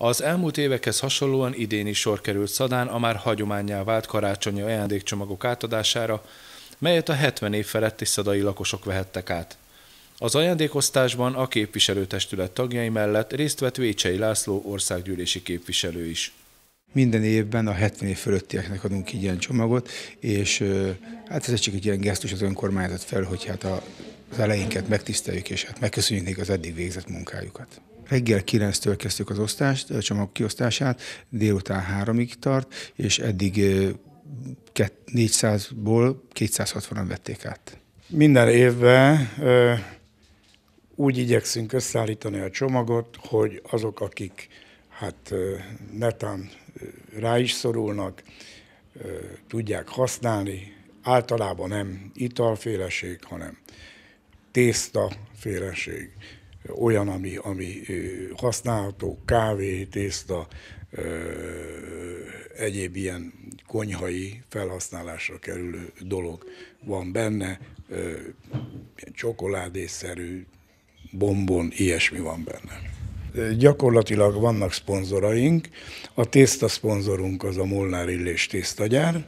Az elmúlt évekhez hasonlóan idén is sor került Szadán a már hagyományá vált karácsonyi ajándékcsomagok átadására, melyet a 70 év feletti szadai lakosok vehettek át. Az ajándékosztásban a képviselőtestület tagjai mellett részt vett Vécsei László országgyűlési képviselő is. Minden évben a 70 év fölöttieknek adunk ilyen csomagot, és hát ez csak egy ilyen gesztus az önkormányzat fel, hogy hát a az elejénket megtiszteljük, és hát megköszönjük az eddig végzett munkájukat. Reggel 9-től kezdtük az osztást, a csomag kiosztását, délután 3-ig tart, és eddig 400-ból 260-an vették át. Minden évben úgy igyekszünk összeállítani a csomagot, hogy azok, akik hát netán rá is szorulnak, tudják használni. Általában nem italféleség, hanem tészta féleség, olyan, ami, ami használható, kávé, tészta, egyéb ilyen konyhai felhasználásra kerülő dolog van benne, csokoládészerű, bombon, ilyesmi van benne. Gyakorlatilag vannak szponzoraink. A tészta szponzorunk az a Molnár Illés tésztagyár,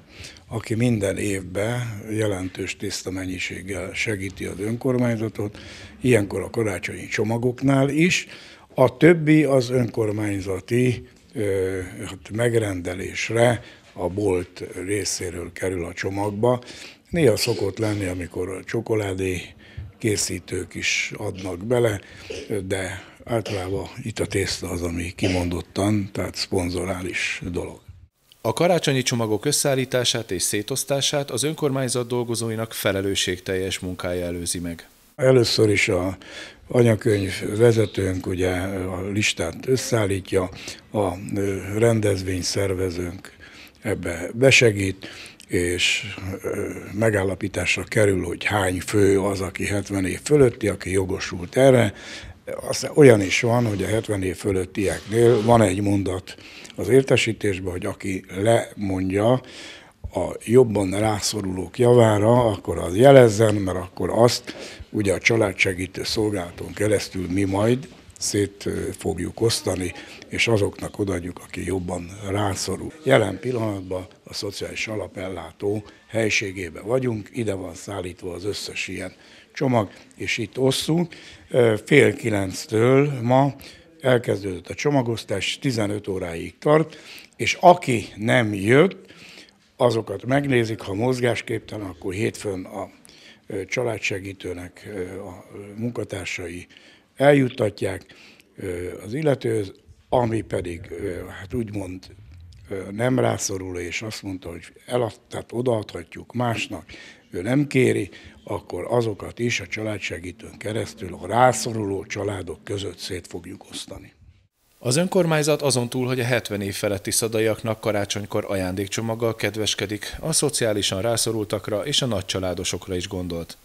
aki minden évben jelentős tészta mennyiséggel segíti az önkormányzatot, ilyenkor a karácsonyi csomagoknál is. A többi az önkormányzati hát megrendelésre a bolt részéről kerül a csomagba. Néha szokott lenni, amikor a csokoládé készítők is adnak bele, de általában itt a tészta az, ami kimondottan, tehát szponzorális dolog. A karácsonyi csomagok összeállítását és szétosztását az önkormányzat dolgozóinak felelősségteljes munkája előzi meg. Először is a anyakönyv vezetőnk ugye a listát összeállítja, a rendezvény szervezőnk ebbe besegít, és megállapításra kerül, hogy hány fő az, aki 70 év fölötti, aki jogosult erre, azt, olyan is van, hogy a 70 év fölöttieknél van egy mondat az értesítésben, hogy aki lemondja, a jobban rászorulók javára, akkor az jelezzen, mert akkor azt ugye a családsegítő szolgálaton keresztül mi majd szét fogjuk osztani, és azoknak odaadjuk, aki jobban rászorul. Jelen pillanatban a szociális alapellátó helységében vagyunk, ide van szállítva az összes ilyen csomag, és itt osszunk. Fél kilenctől ma elkezdődött a csomagosztás, 15 óráig tart, és aki nem jött, azokat megnézik, ha mozgásképtelen, akkor hétfőn a családsegítőnek a munkatársai eljuttatják az illetőhöz, ami pedig hát úgymond nem rászorul, és azt mondta, hogy elad, tehát odaadhatjuk másnak, ő nem kéri, akkor azokat is a családsegítőn keresztül a rászoruló családok között szét fogjuk osztani. Az önkormányzat azon túl, hogy a 70 év feletti szadaiaknak karácsonykor ajándékcsomaggal kedveskedik, a szociálisan rászorultakra és a nagycsaládosokra is gondolt.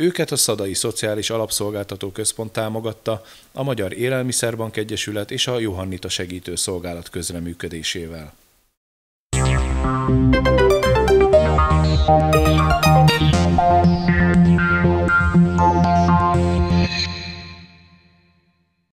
Őket a Szadai Szociális Alapszolgáltató Központ támogatta, a Magyar Élelmiszerbank Egyesület és a Johannita Segítő Szolgálat közreműködésével. Thank you.